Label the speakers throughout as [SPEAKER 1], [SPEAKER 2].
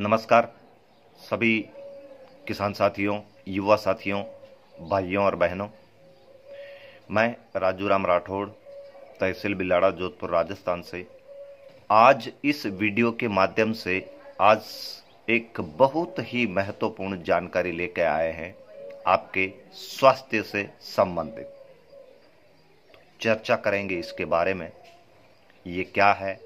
[SPEAKER 1] नमस्कार सभी किसान साथियों युवा साथियों भाइयों और बहनों मैं राजू राम राठौड़ तहसील बिलाड़ा जोधपुर राजस्थान से आज इस वीडियो के माध्यम से आज एक बहुत ही महत्वपूर्ण जानकारी लेकर आए हैं आपके स्वास्थ्य से संबंधित चर्चा करेंगे इसके बारे में ये क्या है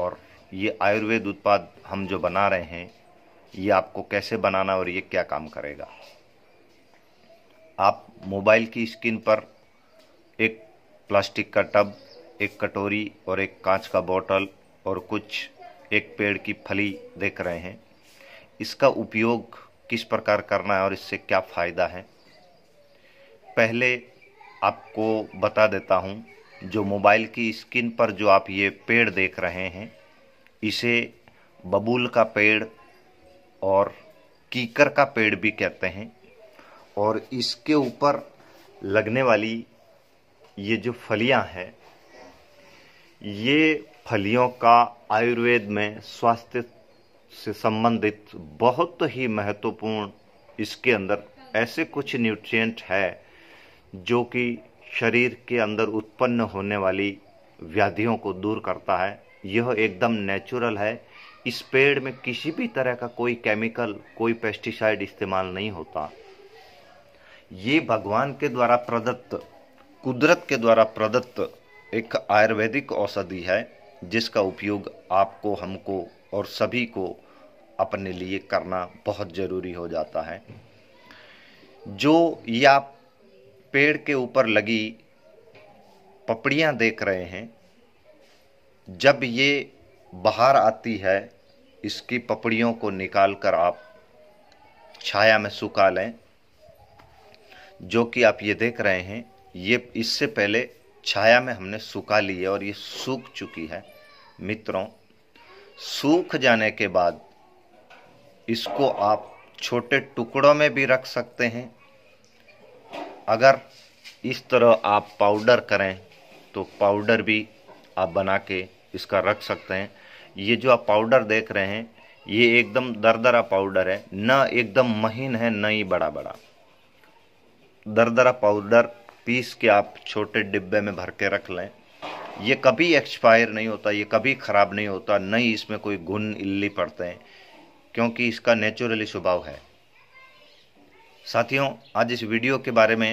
[SPEAKER 1] और ये आयुर्वेद उत्पाद हम जो बना रहे हैं ये आपको कैसे बनाना और ये क्या काम करेगा आप मोबाइल की स्क्रीन पर एक प्लास्टिक का टब एक कटोरी और एक कांच का बॉटल और कुछ एक पेड़ की फली देख रहे हैं इसका उपयोग किस प्रकार करना है और इससे क्या फ़ायदा है पहले आपको बता देता हूँ जो मोबाइल की स्क्रीन पर जो आप ये पेड़ देख रहे हैं इसे बबूल का पेड़ और कीकर का पेड़ भी कहते हैं और इसके ऊपर लगने वाली ये जो फलियां हैं ये फलियों का आयुर्वेद में स्वास्थ्य से संबंधित बहुत ही महत्वपूर्ण इसके अंदर ऐसे कुछ न्यूट्रिएंट है जो कि शरीर के अंदर उत्पन्न होने वाली व्याधियों को दूर करता है यह एकदम नेचुरल है इस पेड़ में किसी भी तरह का कोई केमिकल कोई पेस्टिसाइड इस्तेमाल नहीं होता ये भगवान के द्वारा प्रदत्त कुदरत के द्वारा प्रदत्त एक आयुर्वेदिक औषधि है जिसका उपयोग आपको हमको और सभी को अपने लिए करना बहुत ज़रूरी हो जाता है जो या पेड़ के ऊपर लगी पपड़ियाँ देख रहे हैं जब ये बाहर आती है इसकी पपड़ियों को निकाल कर आप छाया में सुखा लें जो कि आप ये देख रहे हैं ये इससे पहले छाया में हमने सुखा ली है और ये सूख चुकी है मित्रों सूख जाने के बाद इसको आप छोटे टुकड़ों में भी रख सकते हैं अगर इस तरह आप पाउडर करें तो पाउडर भी आप बना के इसका रख सकते हैं ये जो आप पाउडर देख रहे हैं ये एकदम दरदरा पाउडर है न एकदम महीन है न ही बड़ा बड़ा दरदरा पाउडर पीस के आप छोटे डिब्बे में भर के रख लें ये कभी एक्सपायर नहीं होता ये कभी ख़राब नहीं होता न ही इसमें कोई घुन इल्ली पड़ते हैं क्योंकि इसका नेचुरली स्वभाव है साथियों आज इस वीडियो के बारे में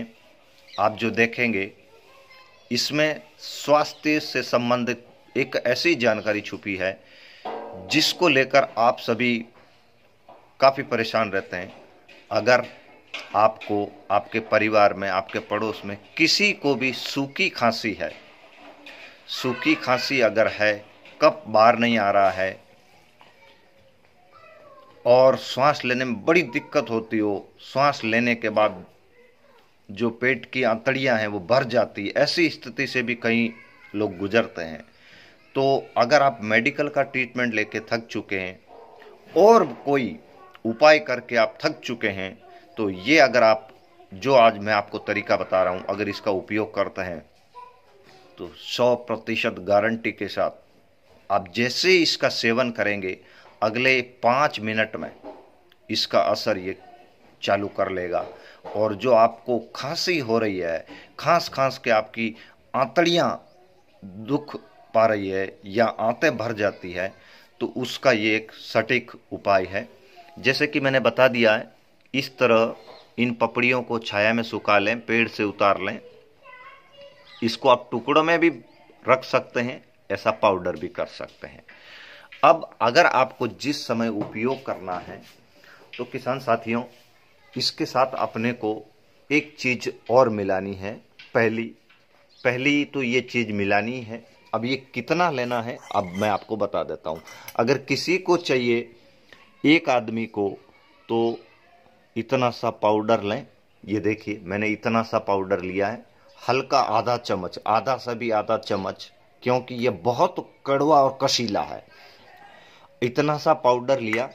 [SPEAKER 1] आप जो देखेंगे इसमें स्वास्थ्य से संबंधित एक ऐसी जानकारी छुपी है जिसको लेकर आप सभी काफ़ी परेशान रहते हैं अगर आपको आपके परिवार में आपके पड़ोस में किसी को भी सूखी खांसी है सूखी खांसी अगर है कब बाहर नहीं आ रहा है और सांस लेने में बड़ी दिक्कत होती हो सांस लेने के बाद जो पेट की आंतड़ियाँ हैं वो भर जाती ऐसी स्थिति से भी कई लोग गुजरते हैं तो अगर आप मेडिकल का ट्रीटमेंट लेके थक चुके हैं और कोई उपाय करके आप थक चुके हैं तो ये अगर आप जो आज मैं आपको तरीका बता रहा हूँ अगर इसका उपयोग करते हैं तो 100 प्रतिशत गारंटी के साथ आप जैसे इसका सेवन करेंगे अगले पाँच मिनट में इसका असर ये चालू कर लेगा और जो आपको खांसी हो रही है खांस खांस के आपकी आंतड़ियाँ दुख पा रही है या आंतें भर जाती है तो उसका ये एक सटीक उपाय है जैसे कि मैंने बता दिया है इस तरह इन पपड़ियों को छाया में सुखा लें पेड़ से उतार लें इसको आप टुकड़ों में भी रख सकते हैं ऐसा पाउडर भी कर सकते हैं अब अगर आपको जिस समय उपयोग करना है तो किसान साथियों इसके साथ अपने को एक चीज़ और मिलानी है पहली पहली तो ये चीज़ मिलानी है अब ये कितना लेना है अब मैं आपको बता देता हूँ अगर किसी को चाहिए एक आदमी को तो इतना सा पाउडर लें ये देखिए मैंने इतना सा पाउडर लिया है हल्का आधा चम्मच आधा सा भी आधा चम्मच क्योंकि ये बहुत कड़वा और कशीला है इतना सा पाउडर लिया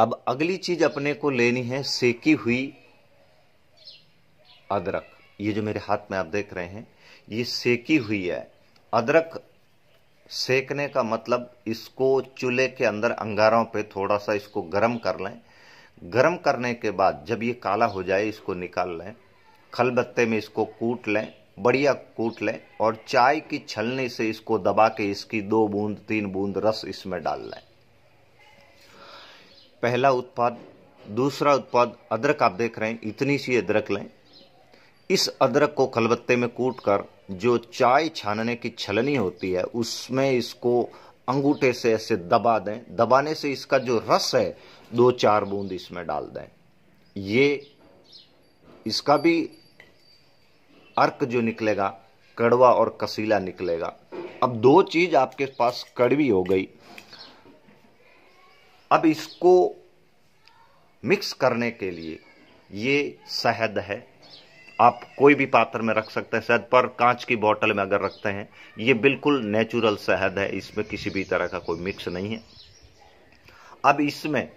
[SPEAKER 1] अब अगली चीज अपने को लेनी है सेकी हुई अदरक ये जो मेरे हाथ में आप देख रहे हैं ये सेकी हुई है अदरक सेकने का मतलब इसको चूल्हे के अंदर अंगारों पे थोड़ा सा इसको गर्म कर लें गर्म करने के बाद जब ये काला हो जाए इसको निकाल लें खलबत्ते में इसको कूट लें बढ़िया कूट लें और चाय की छलनी से इसको दबा के इसकी दो बूंद तीन बूंद रस इसमें डाल लें पहला उत्पाद दूसरा उत्पाद अदरक आप देख रहे हैं इतनी सी अदरक लें इस अदरक को खलबत्ते में कूट कर जो चाय छानने की छलनी होती है उसमें इसको अंगूठे से ऐसे दबा दें दबाने से इसका जो रस है दो चार बूंद इसमें डाल दें ये इसका भी अर्क जो निकलेगा कड़वा और कसीला निकलेगा अब दो चीज आपके पास कड़वी हो गई अब इसको मिक्स करने के लिए ये शहद है आप कोई भी पात्र में रख सकते हैं शहद पर कांच की बोतल में अगर रखते हैं ये बिल्कुल नेचुरल शहद है इसमें किसी भी तरह का कोई मिक्स नहीं है अब इसमें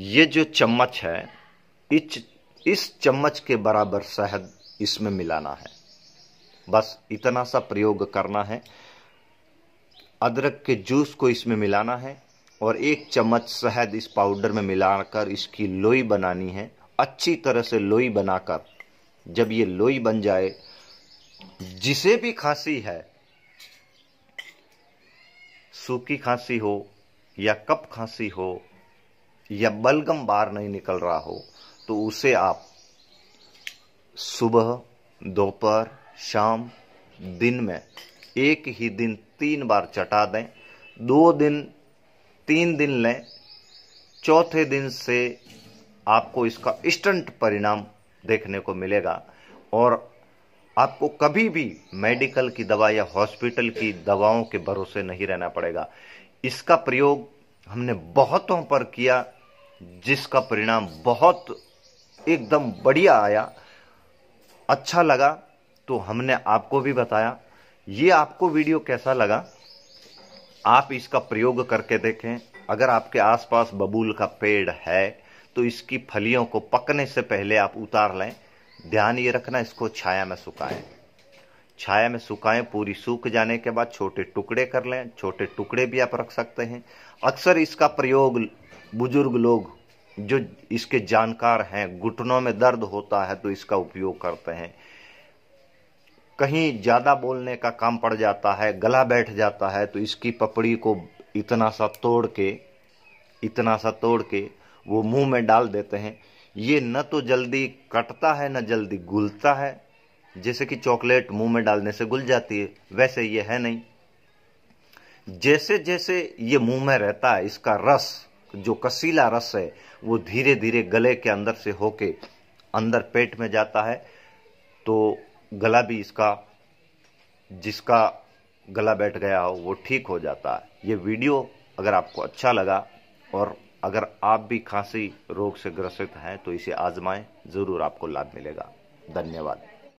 [SPEAKER 1] ये जो चम्मच है इस इस चम्मच के बराबर शहद इसमें मिलाना है बस इतना सा प्रयोग करना है अदरक के जूस को इसमें मिलाना है और एक चम्मच शहद इस पाउडर में मिलाकर इसकी लोई बनानी है अच्छी तरह से लोई बनाकर जब ये लोई बन जाए जिसे भी खांसी है सूखी खांसी हो या कप खांसी हो या बलगम बाहर नहीं निकल रहा हो तो उसे आप सुबह दोपहर शाम दिन में एक ही दिन तीन बार चटा दें दो दिन तीन दिन लें चौथे दिन से आपको इसका इंस्टेंट परिणाम देखने को मिलेगा और आपको कभी भी मेडिकल की दवा या हॉस्पिटल की दवाओं के भरोसे नहीं रहना पड़ेगा इसका प्रयोग हमने बहुतों पर किया जिसका परिणाम बहुत एकदम बढ़िया आया अच्छा लगा तो हमने आपको भी बताया ये आपको वीडियो कैसा लगा आप इसका प्रयोग करके देखें अगर आपके आसपास बबूल का पेड़ है तो इसकी फलियों को पकने से पहले आप उतार लें ध्यान ये रखना इसको छाया में सुखाएं छाया में सुखाएं पूरी सूख जाने के बाद छोटे टुकड़े कर लें छोटे टुकड़े भी आप रख सकते हैं अक्सर इसका प्रयोग बुजुर्ग लोग जो इसके जानकार हैं घुटनों में दर्द होता है तो इसका उपयोग करते हैं कहीं ज़्यादा बोलने का काम पड़ जाता है गला बैठ जाता है तो इसकी पपड़ी को इतना सा तोड़ के इतना सा तोड़ के वो मुंह में डाल देते हैं ये न तो जल्दी कटता है न जल्दी घुलता है जैसे कि चॉकलेट मुंह में डालने से घुल जाती है वैसे ये है नहीं जैसे जैसे ये मुंह में रहता है इसका रस जो कसीला रस है वो धीरे धीरे गले के अंदर से होके अंदर पेट में जाता है तो गला भी इसका जिसका गला बैठ गया हो वो ठीक हो जाता है ये वीडियो अगर आपको अच्छा लगा और अगर आप भी खांसी रोग से ग्रसित हैं तो इसे आजमाएं ज़रूर आपको लाभ मिलेगा धन्यवाद